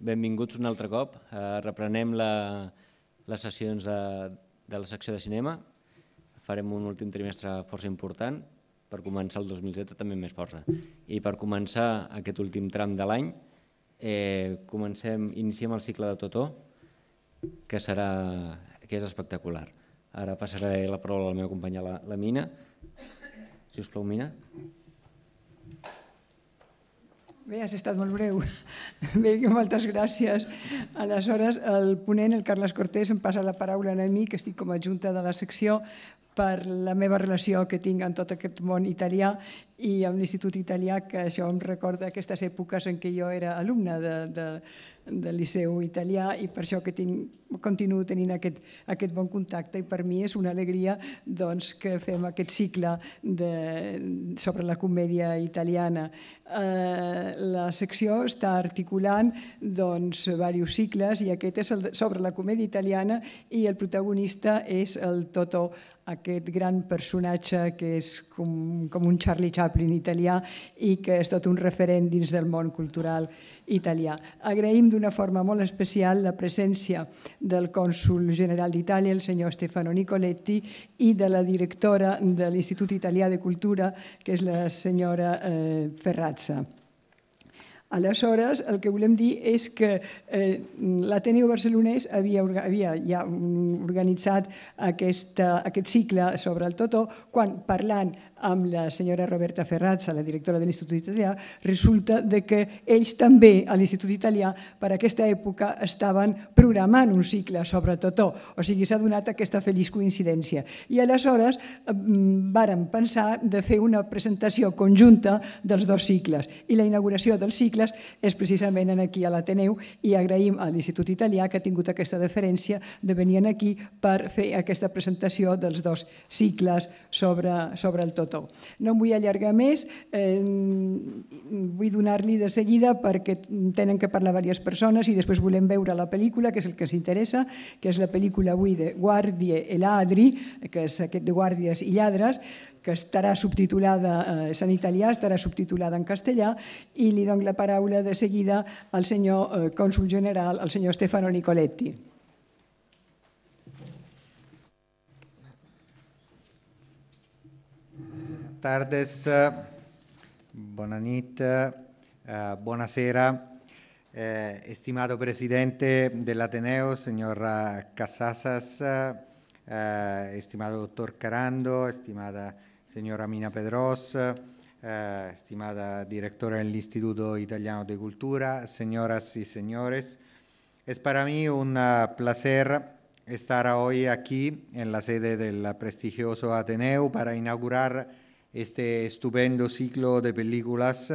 benvinguts un altre cop. Eh, reprenem la, les sessions de, de la secció de cinema. Farem un últim trimestre força important per començar el 2016 també més força. I per començar aquest últim tram de l'any, eh, comencem, iniciem el cicle de Totó, que, serà, que és espectacular. Ara passaré la paraula a la meva companya, la, la Mina. Si us plau, Mina. Mina. Bé, has estat molt breu. Bé, moltes gràcies. Aleshores, el ponent, el Carles Cortés, em passa la paraula a mi, que estic com a junta de la secció, per la meva relació que tinc amb tot aquest món italià i amb l'Institut Italià, que això em recorda aquestes èpoques en què jo era alumna de, de, del Liceu Italià i per això que tinc, continuo tenint aquest, aquest bon contacte i per mi és una alegria doncs, que fem aquest cicle de, sobre la comèdia italiana eh, la secció està articulant doncs, diversos cicles i aquest és el, sobre la comèdia italiana i el protagonista és el Toto, aquest gran personatge que és com, com un Charlie Chaplin italià i que és tot un referent dins del món cultural italià. Agraïm d'una forma molt especial la presència del cònsul general d'Itàlia, el senyor Stefano Nicoletti, i de la directora de l'Institut Italià de Cultura, que és la senyora eh, Ferrat. França. Aleshores, el que volem dir és que eh, l'Ateneu Barcelonès havia, havia ja organitzat aquesta, aquest cicle sobre el Totó quan, parlant amb la senyora Roberta Ferrazza, la directora de l'Institut Italià, resulta de que ells també a l'Institut Italià per aquesta època estaven programant un cicle sobre Totó, o sigui, s'ha donat aquesta feliç coincidència. I aleshores mm, varen pensar de fer una presentació conjunta dels dos cicles i la inauguració dels cicles és precisament en aquí a l'Ateneu i agraïm a l'Institut Italià que ha tingut aquesta deferència de venir aquí per fer aquesta presentació dels dos cicles sobre, sobre el Totó. Sotto. No em vull allargar més, eh, vull donar-li de seguida perquè tenen que parlar diverses persones i després volem veure la pel·lícula, que és el que s'interessa, que és la pel·lícula avui de Guàrdia i l'Adri, que és aquest de Guàrdies i Lladres, que estarà subtitulada, eh, és en italià, estarà subtitulada en castellà, i li dono la paraula de seguida al senyor eh, cònsul general, al senyor Stefano Nicoletti. tardes, eh, buonanit, eh, buonasera. Eh, estimado presidente del Ateneo, señor Casasas, eh, estimado doctor Carando, estimada señora Mina Pedros, estimada directora del Instituto Italiano de Cultura, señoras y señores, es para mí un placer estar hoy aquí en la sede del prestigioso Ateneo para inaugurar este estupendo ciclo de películas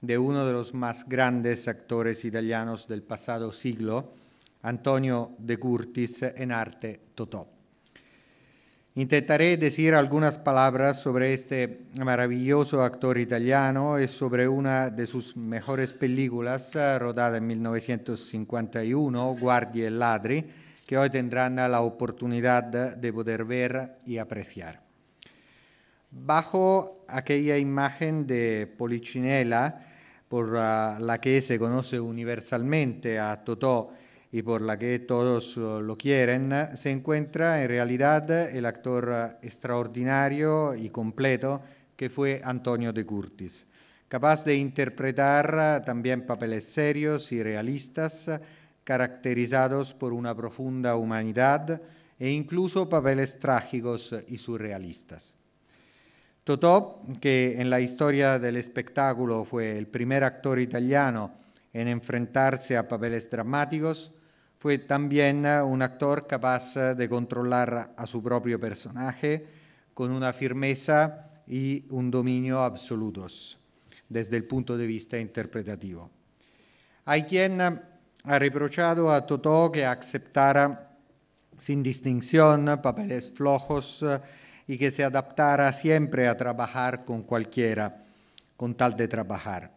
de uno de los más grandes actores italianos del pasado siglo, Antonio de Curtis, en arte Totò. Intentaré decir algunas palabras sobre este maravilloso actor italiano y sobre una de sus mejores películas, eh, rodada en 1951, Guardie e Ladri, que hoy tendrán la oportunidad de poder ver y apreciar bajo aquella imagen de Policinela, por ah, la que se conoce universalmente a Totó y por la que todos ah, lo quieren, se encuentra en realidad el actor ah, extraordinario y completo que fue Antonio de Curtis, capaz de interpretar también papeles serios y realistas, caracterizados por una profunda humanidad e incluso papeles trágicos y surrealistas que en la historia del espectáculo fue el primer actor italiano en enfrentarse a papeles dramáticos, fue también eh, un actor capaz eh, de controlar a su propio personaje con una firmeza y un dominio absolutos desde el punto de vista interpretativo. Hay quien eh, ha reprochado a Totó que aceptara sin distinción papeles flojos y que se adaptara siempre a trabajar con cualquiera, con tal de trabajar.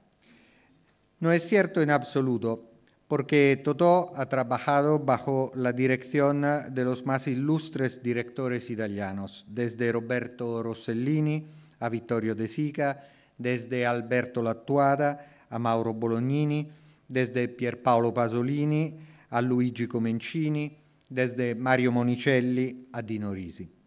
No es cierto en absoluto, porque Totò ha trabajado bajo la dirección de los más ilustres directores italianos, desde Roberto Rossellini a Vittorio De Sica, desde Alberto Lattuada a Mauro Bolognini, desde Pierpaolo Pasolini a Luigi Comencini, desde Mario Monicelli a Dino Risi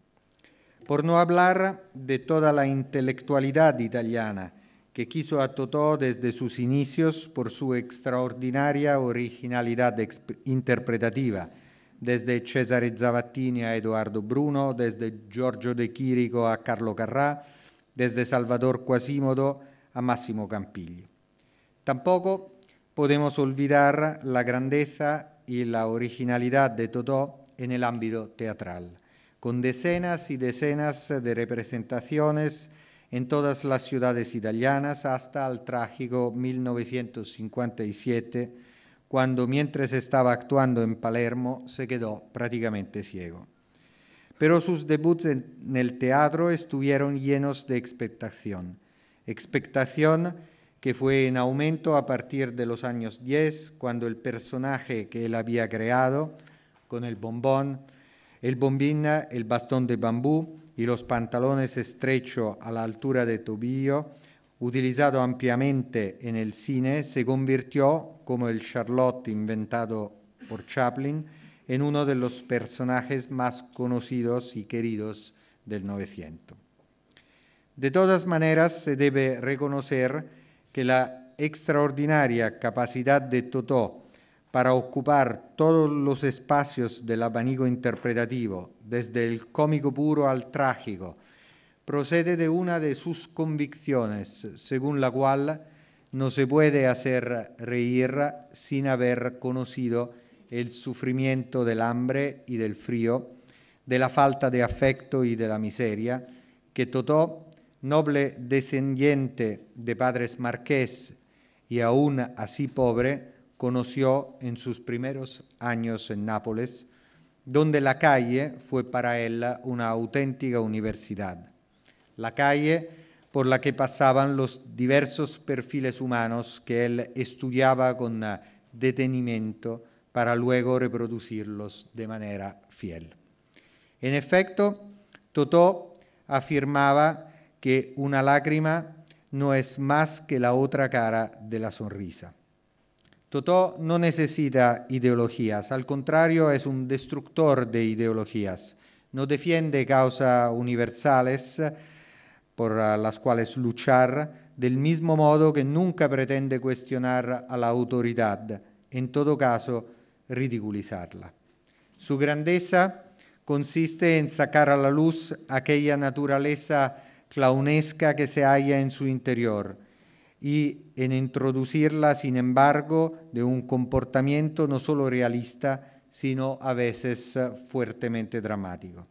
por no hablar de toda la intelectualidad italiana que quiso a Totó desde sus inicios por su extraordinaria originalidad interpretativa, desde Cesare Zavattini a Edoardo Bruno, desde Giorgio De Chirico a Carlo Carrà, desde Salvador Quasimodo a Massimo Campigli. Tampoco podemos olvidar la grandeza y la originalidad de Totó en el ámbito teatral con decenas y decenas de representaciones en todas las ciudades italianas hasta el trágico 1957, cuando mientras estaba actuando en Palermo se quedó prácticamente ciego. Pero sus debuts en el teatro estuvieron llenos de expectación, expectación que fue en aumento a partir de los años 10, cuando el personaje que él había creado, con el bombón, el bombín, el bastón de bambú y los pantalones estrechos a la altura de tobillo, utilizado ampliamente en el cine, se convirtió, como el Charlotte inventado por Chaplin, en uno de los personajes más conocidos y queridos del 900. De todas maneras, se debe reconocer que la extraordinaria capacidad de Totó para ocupar todos los espacios del abanico interpretativo, desde el cómico puro al trágico, procede de una de sus convicciones, según la cual no se puede hacer reír sin haber conocido el sufrimiento del hambre y del frío, de la falta de afecto y de la miseria, que Totó, noble descendiente de padres marqués y aún así pobre, conoció en sus primeros años en Nápoles, donde la calle fue para él una auténtica universidad. La calle por la que pasaban los diversos perfiles humanos que él estudiaba con ah, detenimiento para luego reproducirlos de manera fiel. En efecto, Totó afirmaba que una lágrima no es más que la otra cara de la sonrisa. Totó no necesita ideologías, al contrario es un destructor de ideologías. No defiende causas universales por las cuales luchar, del mismo modo que nunca pretende cuestionar a la autoridad, en todo caso ridiculizarla. Su grandeza consiste en sacar a la luz aquella naturaleza clownesca que se halla en su interior, y en introducirla, sin embargo, de un comportamiento no solo realista, sino a veces eh, fuertemente dramático.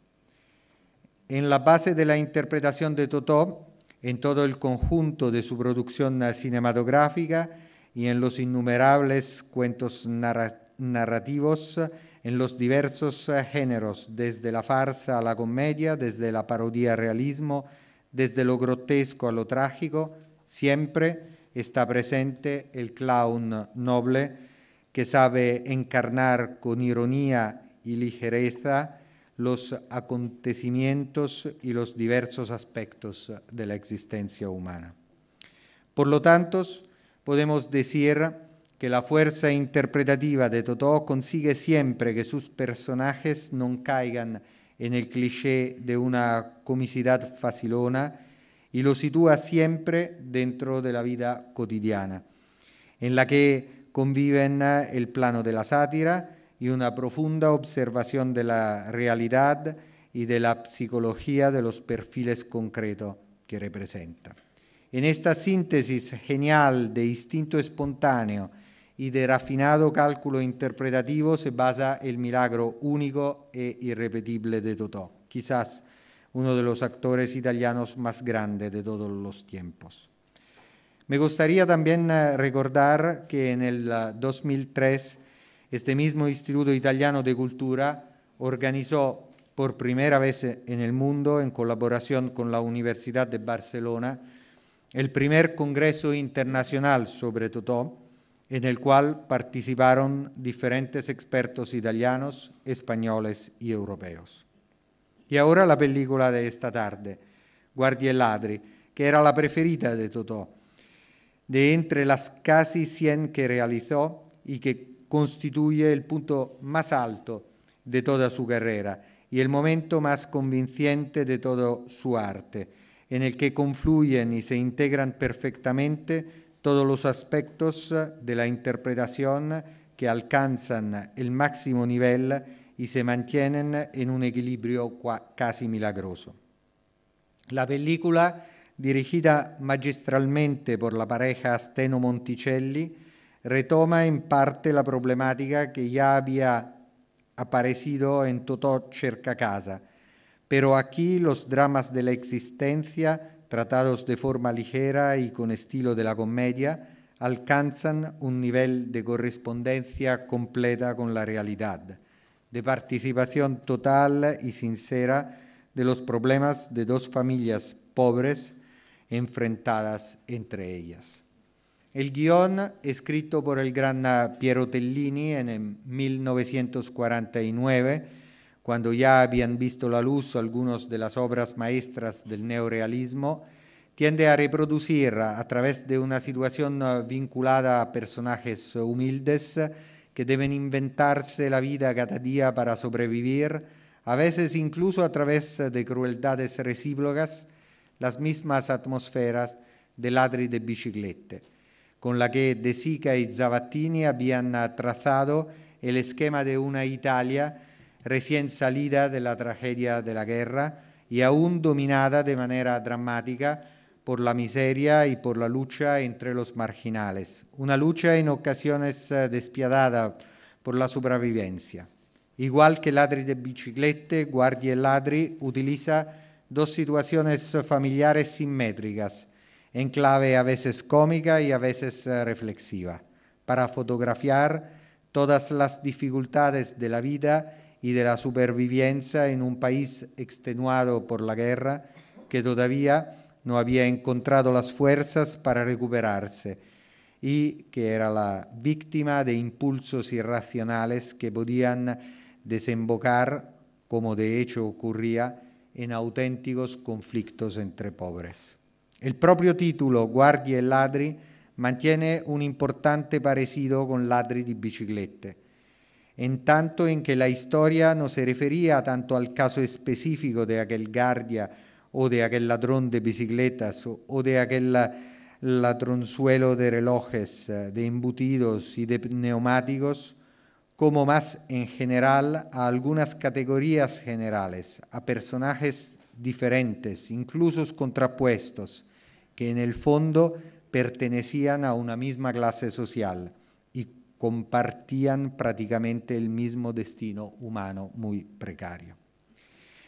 En la base de la interpretación de Totó, en todo el conjunto de su producción cinematográfica y en los innumerables cuentos narrativos, en los diversos eh, géneros, desde la farsa a la comedia, desde la parodia al realismo, desde lo grotesco a lo trágico, Siempre está presente el clown noble que sabe encarnar con ironía y ligereza los acontecimientos y los diversos aspectos de la existencia humana. Por lo tanto, podemos decir que la fuerza interpretativa de Toto consigue siempre que sus personajes no caigan en el cliché de una comicidad facilona, y lo sitúa siempre dentro de la vida cotidiana, en la que conviven ah, el plano de la sátira y una profunda observación de la realidad y de la psicología de los perfiles concretos que representa. En esta síntesis genial de instinto espontáneo y de refinado cálculo interpretativo se basa el milagro único e irrepetible de Totó. Quizás uno de los actores italianos más grandes de todos los tiempos. Me gustaría también eh, recordar que en el 2003 eh, este mismo Instituto Italiano de Cultura organizó por primera vez eh, en el mundo, en colaboración con la Universidad de Barcelona, el primer Congreso Internacional sobre Totó, en el cual participaron diferentes expertos italianos, españoles y europeos. Y ahora la pellicola de esta tarde, Guardi e ladri, que era la preferita de Totò, de entre las casi 100 que realizó y que constituye el punto más alto de toda su carrera y el momento más convincente de todo su arte, en el que confluyen y se integran perfectamente todos los aspectos de la interpretación que alcanzan el máximo nivel y se mantienen en un equilibrio casi milagroso. La película, dirigida magistralmente por la pareja Asteno Monticelli, retoma en parte la problemática que ya había aparecido en Totó Cerca Casa, pero aquí los dramas de la existencia, tratados de forma ligera y con estilo de la comedia, alcanzan un nivel de correspondencia completa con la realidad de participación total y sincera de los problemas de dos familias pobres enfrentadas entre ellas. El guión, escrito por el gran Piero Tellini en 1949, cuando ya habían visto la luz algunas de las obras maestras del neorealismo, tiende a reproducir a través de una situación eh, vinculada a personajes humildes que deben inventarse la vida cada día para sobrevivir, a veces incluso a través de crueldades recíprocas, las mismas atmósferas de ladri de biciclette, con la que De Sica y Zavattini habían trazado el esquema de una Italia recién salida de la tragedia de la guerra y aún dominada de manera dramática por la miseria y por la lucha entre los marginales, una lucha en ocasiones eh, despiadada por la supervivencia. Igual que ladri de biciclete, guardia y e ladri utiliza dos situaciones eh, familiares simétricas, en clave a veces cómica y a veces eh, reflexiva, para fotografiar todas las dificultades de la vida y de la supervivencia en un país extenuado por la guerra que todavía no había encontrado las fuerzas para recuperarse y que era la víctima de impulsos irracionales que podían desembocar, como de hecho ocurría, en auténticos conflictos entre pobres. El propio título, Guardia e Ladri, mantiene un importante parecido con Ladri di biciclette, en tanto en que la historia no se refería tanto al caso específico de aquel guardia o de aquel ladrón de bicicletas o, de aquel ladronzuelo de relojes, eh, de embutidos y de neumáticos, como más en general a algunas categorías generales, a personajes diferentes, incluso contrapuestos, que en el fondo pertenecían a una misma clase social y compartían prácticamente el mismo destino humano muy precario.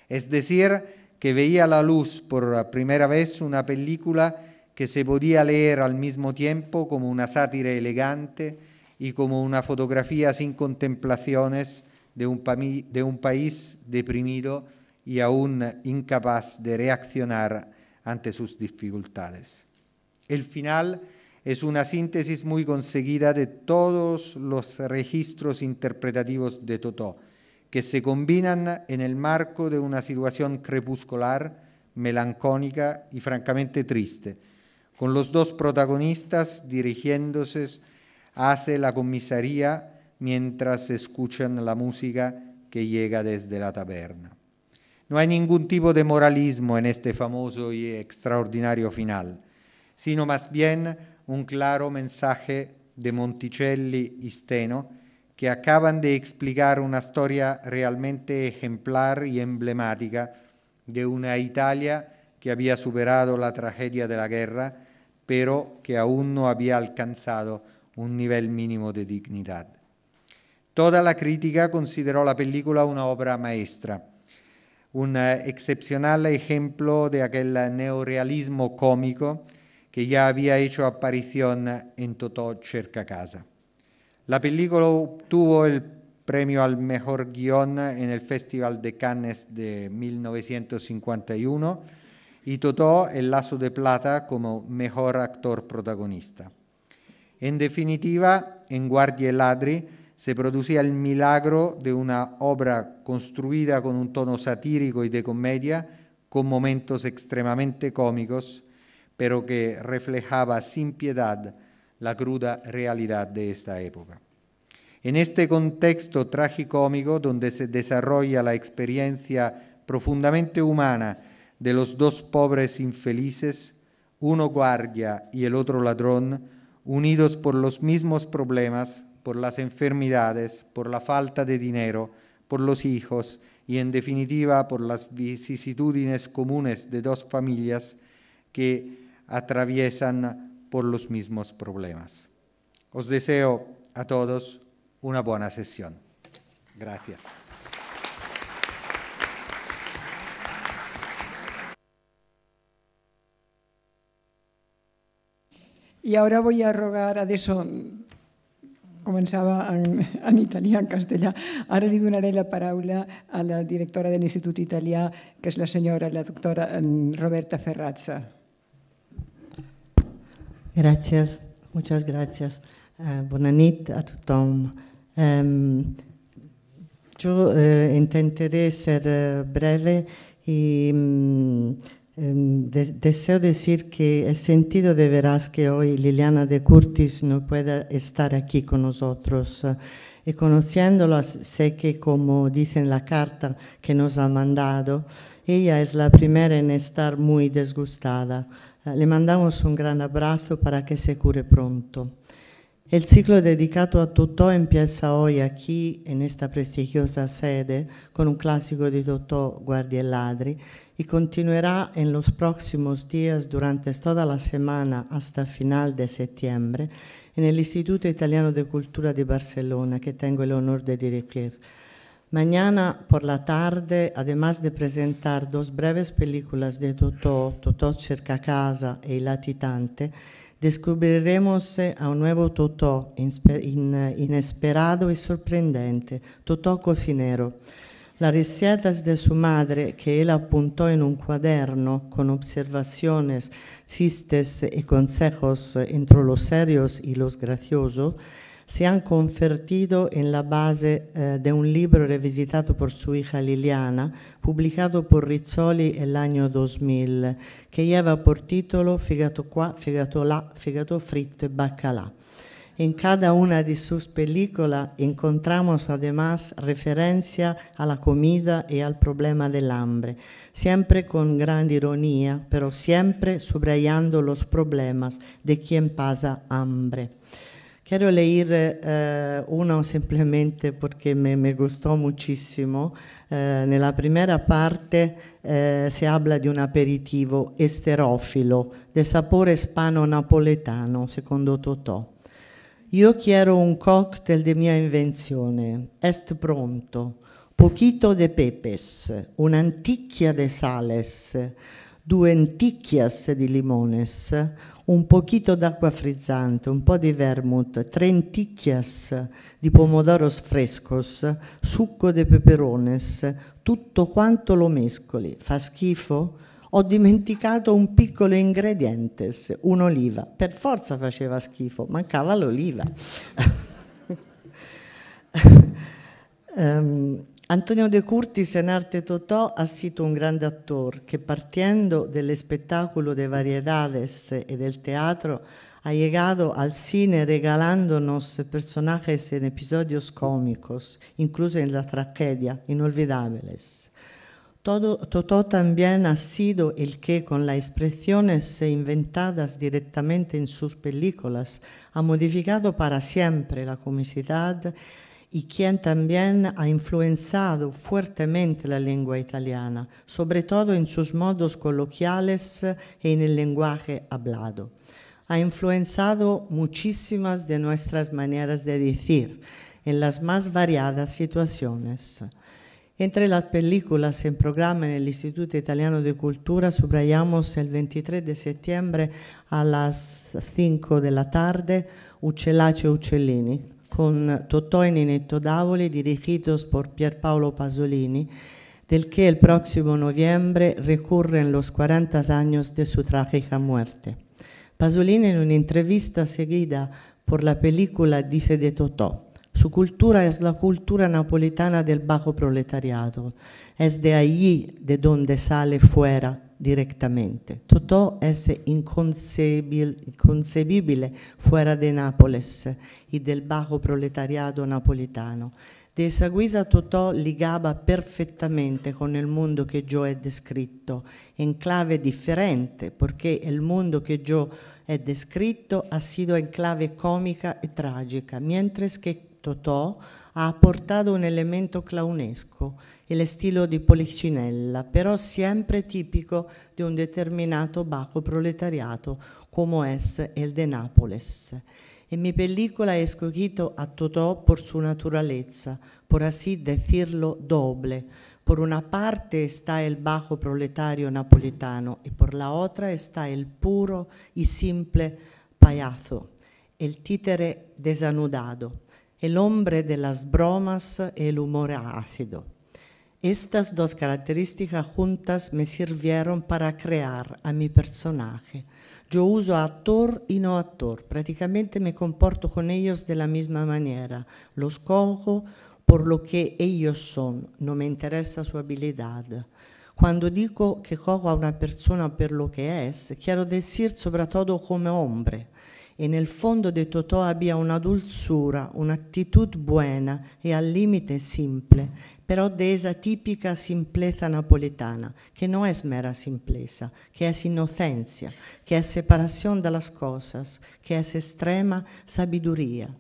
Es decir, que veía la luz por primera vez una película que se podía leer al mismo tiempo como una sátira elegante y como una fotografía sin contemplaciones de un, de un país deprimido y aún incapaz de reaccionar ante sus dificultades. El final es una síntesis muy conseguida de todos los registros interpretativos de Totó que se combinan en el marco de una situación crepuscular, melancónica y francamente triste, con los dos protagonistas dirigiéndose hacia la comisaría mientras escuchan la música que llega desde la taberna. No hay ningún tipo de moralismo en este famoso y extraordinario final, sino más bien un claro mensaje de Monticelli y Steno, acaban de explicar una historia realmente ejemplar y emblemática de una Italia que había superado la tragedia de la guerra, pero que aún no había alcanzado un nivel mínimo de dignidad. Toda la crítica consideró la película una obra maestra, un excepcional ejemplo de aquel neorealismo cómico que ya había hecho aparición en Totò cerca casa. La película obtuvo el premio al mejor guión en el Festival de Cannes de 1951 y Totó el Lazo de Plata como mejor actor protagonista. En definitiva, en Guardia y Ladri se producía el milagro de una obra construida con un tono satírico y de comedia, con momentos extremadamente cómicos, pero que reflejaba sin piedad la cruda realidad de esta época. En este contexto tragicómico, donde se desarrolla la experiencia profundamente humana de los dos pobres infelices, uno guardia y el otro ladrón, unidos por los mismos problemas, por las enfermedades, por la falta de dinero, por los hijos y en definitiva por las vicisitudes comunes de dos familias que atraviesan por los mismos problemas. Os deseo a todos una buena sesión. Gracias. Y ahora voy a rogar a eso comenzaba en, italiano, en castellano. Ahora le daré la palabra a la directora del Instituto Italiano, que es la señora, la doctora Roberta Ferrazza. Grazie, muchas gracias. Uh, eh, buonanit a tutti. Um, yo uh, intentaré ser eh, breve e. um, mm, De deseo decir que he sentido de veras que hoy Liliana de Curtis no pueda estar aquí con nosotros. Eh, y conociéndola, sé que, como dice en la carta que nos ha mandado, ella es la primera en estar muy disgustada. Eh, le mandamos un gran abrazo para que se cure pronto. Il ciclo dedicato a Totò in Piazza Oia, chi in questa prestigiosa sede, con un classico di Totò, Guardi e Ladri, e continuerà in los próximos días durante tutta la settimana, hasta final de settembre, nell'Istituto Italiano di Cultura di Barcellona, che tengo l'onore di de dirigir. Mañana por la tarde, además de presentar dos breves películas de Totò, Totò cerca casa e Il latitante, descubriremos eh, a un nuevo Totó inesperado y sorprendente, Totó cocinero. Las recetas de su madre, que él apuntó en un cuaderno con observaciones, cistes y consejos eh, entre los serios y los graciosos, si han convertido in la base eh, de un libro revisitato per sua hija Liliana, pubblicato per Rizzoli nell'anno 2000, che aveva per titolo Figato qua, figato là, figato fritto e baccalà. In cada una di sus películas encontramos además referenza alla comida e al problema del hambre, siempre con grande ironia, però sempre subrayando los problemas de quien pasa hambre. Quiero leer eh, uno simplemente porque me, me gustó muchísimo. Eh, nella primera parte eh, se habla di un aperitivo esterofilo de sapore hispano napoletano secondo Totò. Io quiero un cocktail de mia invenzione, est pronto. Poquito de pepes, un'anticchia de sales, due anticchias di limones, un pochino d'acqua frizzante, un po' di vermouth, trenticchias di pomodoros frescos, succo de peperones, tutto quanto lo mescoli. Fa schifo? Ho dimenticato un piccolo ingrediente, un'oliva. Per forza faceva schifo, mancava l'oliva. um, Antonio De Curtis in arte Totò ha sido un grande attore che partiendo dell'espettacolo de variedades e del teatro ha llegado al cine regalandonos personajes en episodios cómicos, incluso en la tragedia, inolvidables. Todo, Totò también ha sido el que, con las expresiones inventadas directamente en sus películas, ha modificado para siempre la comicidad y quien también ha influenciado fuertemente la lengua italiana, sobre todo en sus modos coloquiales y e en el lenguaje hablado. Ha influenciado muchísimas de nuestras maneras de decir en las más variadas situaciones. Entre las películas en programa en el Instituto Italiano de Cultura subrayamos el 23 de septiembre a las 5 de la tarde Uccellacci Uccellini, con Totò e Ninetto Davoli, dirigidos por Pierpaolo Pasolini, del que el próximo noviembre recurren los 40 años de su trágica muerte. Pasolini in una entrevista seguida por la película dice de Totò, su cultura es la cultura napolitana del bajo proletariato, es de allí de donde sale fuera directamente. Tutto es inconcebible fuera de Napoles e del bajo proletariato napolitano. De esa guisa Totò ligava perfettamente con il mondo che Gio è descritto, in clave differente, perché il mondo che Gio è descritto ha sido in clave comica e tragica, mentre che Totò ha apportato un elemento clownesco, il stile di Policinella, però sempre tipico di un determinato bajo proletariato, come es el de Napoles. E mi pellicola he escogido a Totò por su naturalezza, por así decirlo doble. Por una parte está il bajo proletario napoletano e por la otra está il puro e simple payaso, il títere desanudado el hombre de las bromas e el humor ácido. Estas dos características juntas me sirvieron para crear a mi personaje. Yo uso actor y no actor, prácticamente me comporto con ellos de la misma manera, los cojo por lo que ellos son, no me interesa su habilidad. Cuando digo que cojo a una persona por lo que es, quiero decir sobre todo como hombre, e nel fondo di Totò abbia una dolzura, un'attitudine buona e al limite simple, però di esa tipica simplezza napoletana, che non è mera simplezza, che è innocenza, che è separazione dalle cose, che è estrema sabiduria,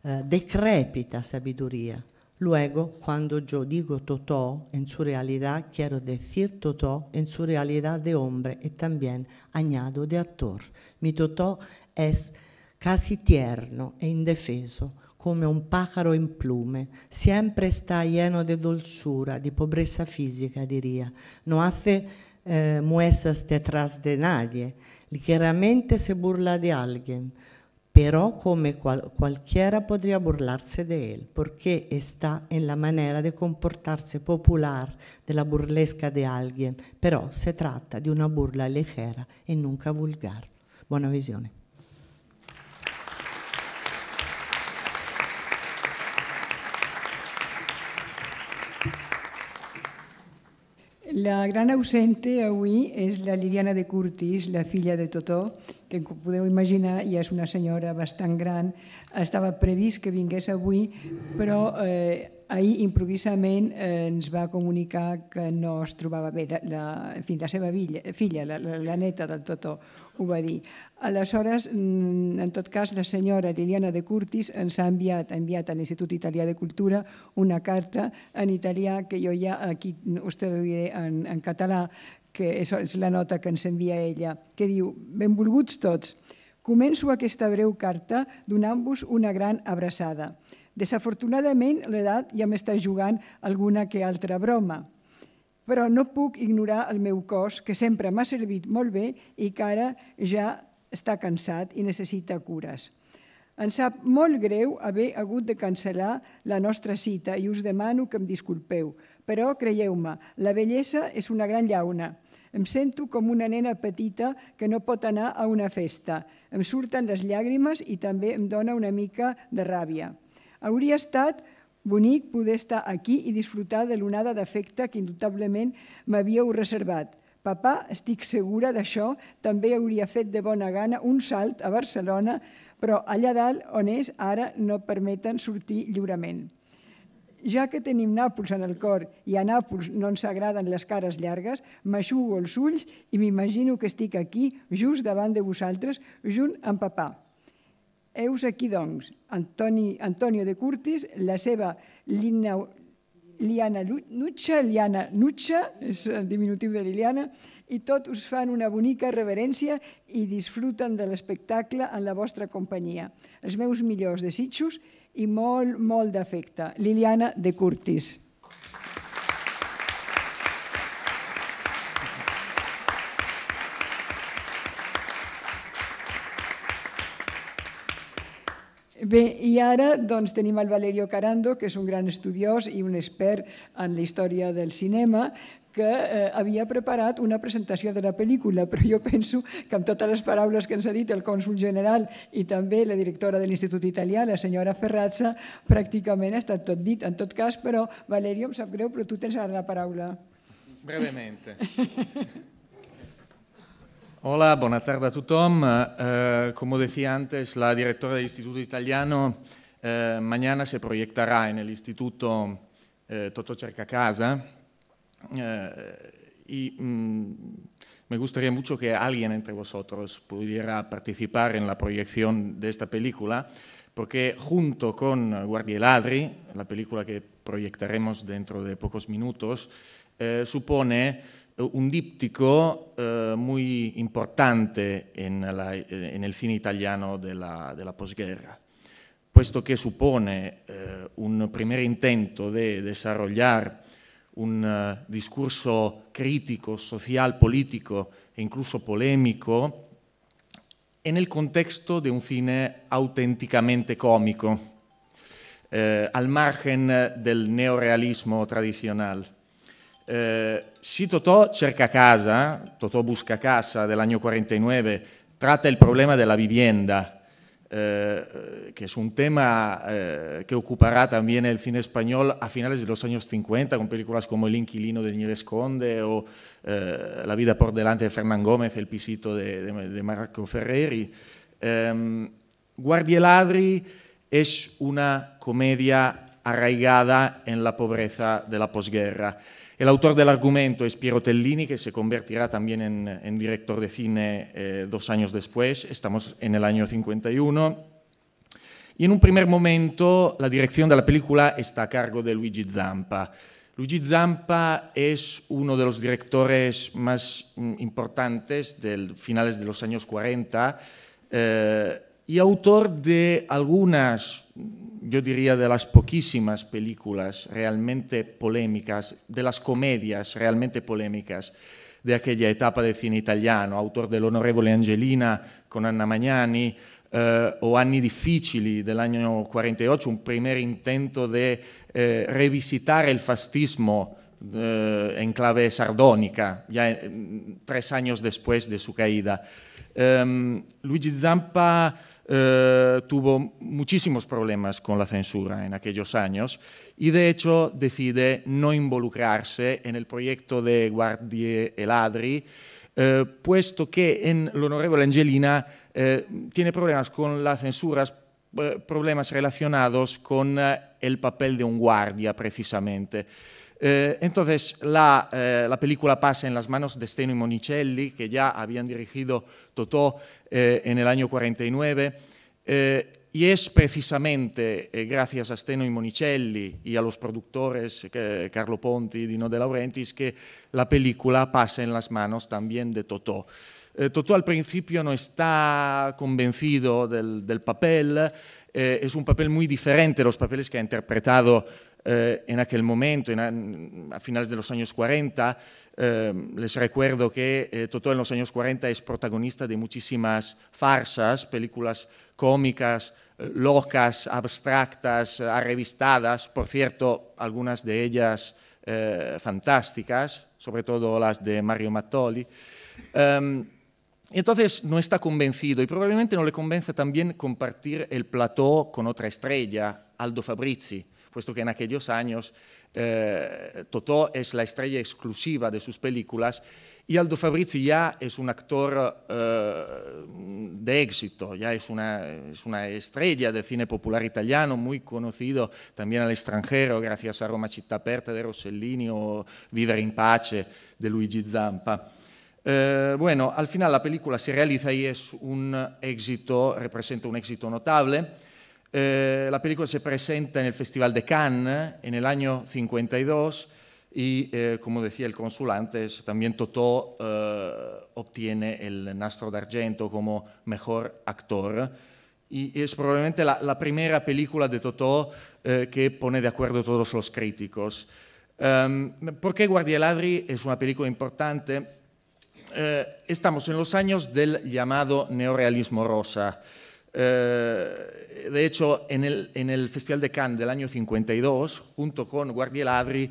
eh, decrepita sabiduria. Luego, quando io dico Totò, en su realidad quiero decir Totò in su realidad di hombre e también añado de actor. Mi Totò è quasi tierno e indefeso, come un pacaro in plume, sempre sta lleno di dolzura, di pobrezza fisica, diria. No hace eh, muestras detrás de nadie, ligeramente se burla de alguien, però come cual, cualquiera podría burlarse de él, perché está en la manera de comportarse popular de la burlesca de alguien, però se tratta di una burla leggera e nunca vulgar. Buona visione. Eh. La gran ausente avui és la Liliana de Curtis, la filla de Totó, que com podeu imaginar ja és una senyora bastant gran. Estava previst que vingués avui, però eh, ahir improvisament eh, ens va comunicar que no es trobava bé. La, en fi, la seva filla, la, la, la neta del Totó, ho va dir. Aleshores, mm, en tot cas, la senyora Liliana de Curtis ens ha enviat, ha enviat a l'Institut Italià de Cultura una carta en italià que jo ja aquí us traduiré en, en català, que és, és la nota que ens envia ella, que diu «Benvolguts tots, començo aquesta breu carta donant-vos una gran abraçada». Desafortunadament, l'edat ja m'està jugant alguna que altra broma. Però no puc ignorar el meu cos, que sempre m'ha servit molt bé i que ara ja està cansat i necessita cures. Em sap molt greu haver hagut de cancel·lar la nostra cita i us demano que em disculpeu, però creieu-me, la bellesa és una gran llauna. Em sento com una nena petita que no pot anar a una festa. Em surten les llàgrimes i també em dona una mica de ràbia. Hauria estat bonic poder estar aquí i disfrutar de l'onada d'afecte que indubtablement m'havíeu reservat. Papà, estic segura d'això, també hauria fet de bona gana un salt a Barcelona, però allà dalt on és ara no permeten sortir lliurement. Ja que tenim Nàpols en el cor i a Nàpols no ens agraden les cares llargues, m'aixugo els ulls i m'imagino que estic aquí, just davant de vosaltres, junt amb papà. Heus aquí, doncs, Antoni, Antonio de Curtis, la seva Liana Nutxa, Liana Nutxa, és el diminutiu de Liliana, i tots us fan una bonica reverència i disfruten de l'espectacle en la vostra companyia. Els meus millors desitjos i molt, molt d'afecte. Liliana de Curtis. Bé, i ara doncs, tenim el Valerio Carando, que és un gran estudiós i un expert en la història del cinema, que eh, havia preparat una presentació de la pel·lícula, però jo penso que amb totes les paraules que ens ha dit el cònsul general i també la directora de l'Institut Italià, la senyora Ferrazza, pràcticament ha estat tot dit. En tot cas, però, Valerio, em sap greu, però tu tens ara la paraula. Brevemente. Hola, buena tarde a todos. Eh, eh, como decía antes, la directora del Instituto Italiano eh, mañana se proyectará en el Instituto Toto Cerca Casa y mm, me gustaría mucho que alguien entre vosotros pudiera participar en la proyección de esta película, porque junto con Guardia y Ladri, la película que proyectaremos dentro de pocos minutos, supone un díptico eh, muy importante en, el cine italiano de la, posguerra, puesto que supone eh, un primer intento de desarrollar un eh, discurso crítico, social, político e incluso polémico en el contexto de un cine auténticamente cómico, al margen del neorealismo tradicional. Eh, si Totó cerca casa, ¿eh? Totó busca casa del año 49, trata el problema de la vivienda, eh, eh, que es un tema que ocupará también el cine español a finales de los años 50, con películas como El inquilino de Nieves Conde o La vida por delante de Fernán Gómez, El pisito de, Marco Ferreri. Em, Guardia Ladri es una comedia arraigada en la pobreza de la posguerra. El autor del argumento es Piero Tellini, que se convertirá también en, director de cine eh, dos años después, estamos en el año 51. Y en un primer momento la dirección de la película está a cargo de Luigi Zampa. Luigi Zampa es uno de los directores más mm, importantes del finales de los años 40. Eh, y autor de algunas, yo diría de las poquísimas películas realmente polémicas, de las comedias realmente polémicas de aquella etapa del cine italiano, autor dell'Onorevole Angelina con Anna Magnani eh, o Anni difficili dell'anno 48, un primer intento de eh, revisitar el fascismo eh, en clave sardónica, ya mm, tres años después de su caída. Um, Luigi Zampa Eh, tuvo muchísimos problemas con la censura en aquellos años y de hecho decide no involucrarse en el proyecto de Guardie e Ladri, eh, puesto que en honorable Angelina eh, tiene problemas con la censura, problemas relacionados con el papel de un guardia precisamente. Eh, entonces, eh, la, película pasa en las manos de Steno y Monicelli, que ya habían dirigido Totò eh, en el año 49, y es precisamente gracias a Steno y Monicelli y a los productores Carlo Ponti y Dino De Laurentiis que la película pasa en las manos también de Totò. Totò al principio no está convencido del, del papel, es un papel muy diferente a los papeles que ha interpretado eh, en aquel momento, a finales de los años 40. Eh, les recuerdo que eh, Totó en los años 40 es protagonista de muchísimas farsas, películas cómicas, locas, abstractas, arrevistadas, por cierto, algunas de ellas fantásticas, sobre todo las de Mario Mattoli. Em, entonces no está convencido y probablemente no le convence también compartir el plató con otra estrella, Aldo Fabrizi puesto que en aquellos años eh, Totó es la estrella exclusiva de sus películas y Aldo Fabrizi ya es un actor eh, de éxito, ya es una, estrella del cine popular italiano, muy conocido también al extranjero, gracias a Roma Città Aperta de Rossellini o Vivere in Pace de Luigi Zampa. Eh, bueno, al final la película se realiza y es un éxito, representa un éxito notable. Eh, la película se presenta en el Festival de Cannes eh, en el año 52 y, eh, como decía el consul antes, también Totó obtiene el Nastro de Argento como mejor actor. Y es probablemente la, primera película de Totó que pone de acuerdo todos los críticos. Em, ¿Por qué Guardia Ladri es una película importante? estamos en los años del llamado neorealismo rosa. Eh, de hecho, en el, Festival de Cannes del año 52, junto con Guardi Ladri,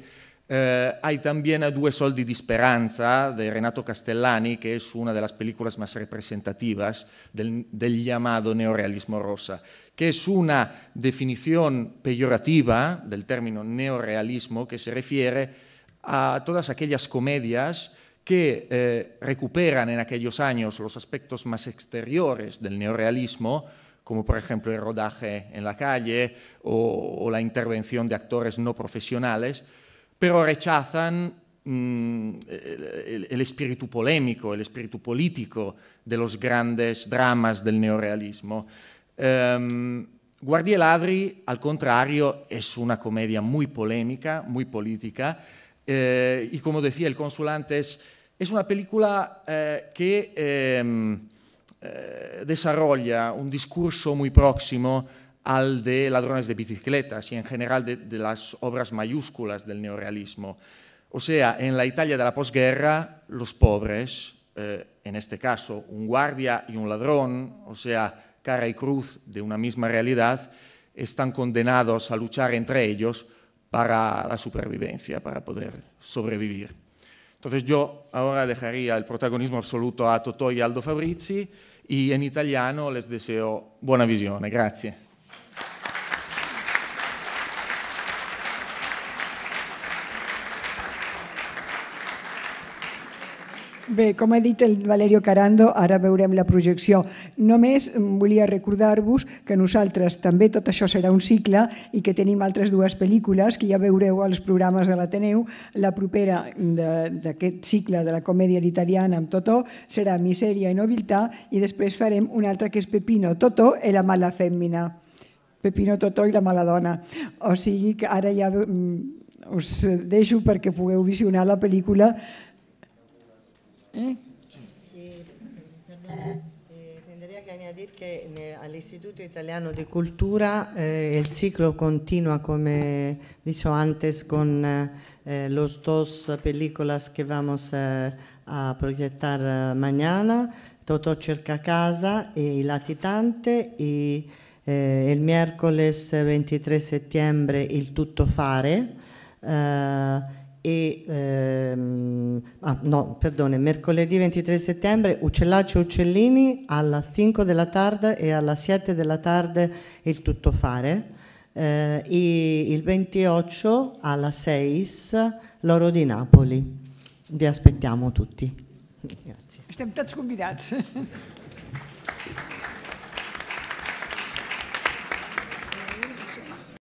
eh, hay también A Due Soldi di Speranza de Renato Castellani, que es una de las películas más representativas del, del llamado neorealismo rosa, que es una definición peyorativa del término neorealismo que se refiere a todas aquellas comedias que eh, recuperan en aquellos años los aspectos más exteriores del neorealismo, como por ejemplo el rodaje en la calle o, la intervención de actores no profesionales, pero rechazan mm, el, espíritu polémico, el espíritu político de los grandes dramas del neorealismo. Em, Guardi y Ladri, al contrario, es una comedia muy polémica, muy política, eh, y como decía el consulante, es es una película eh, que em, eh, desarrolla un discurso muy próximo al de Ladrones de bicicletas y en general de las obras mayúsculas del neorealismo. O sea, en la Italia de la posguerra, los pobres, eh, en este caso un guardia y un ladrón, o sea, cara y cruz de una misma realidad, están condenados a luchar entre ellos para la supervivencia, para poder sobrevivir. Entonces yo ahora dejaría el protagonismo absoluto a Totò y Aldo Fabrizi y en italiano les deseo buena visión. Grazie. Bé, com ha dit el Valerio Carando, ara veurem la projecció. Només volia recordar-vos que nosaltres també tot això serà un cicle i que tenim altres dues pel·lícules que ja veureu als programes de l'Ateneu. La propera d'aquest cicle de la comèdia italiana amb Totò serà Misèria i Nobiltà i després farem una altra que és Pepino Totò e la mala fèmina. Pepino Totó i la mala dona. O sigui que ara ja mm, us deixo perquè pugueu visionar la pel·lícula a chiarire che all'Istituto Italiano di Cultura il eh, ciclo continua come dicevo antes con eh, eh, los dos películas che vamos a proyectar mañana, Totò cerca casa e i latitante e il miércoles 23 settembre Il tutto fare e ehm, ah, no, perdone, mercoledì 23 settembre Uccellacci e Uccellini alla 5 della tarda e alla 7 della tarda il tuttofare eh, e il 28 alla 6 l'oro di Napoli vi aspettiamo tutti grazie siamo tutti convidati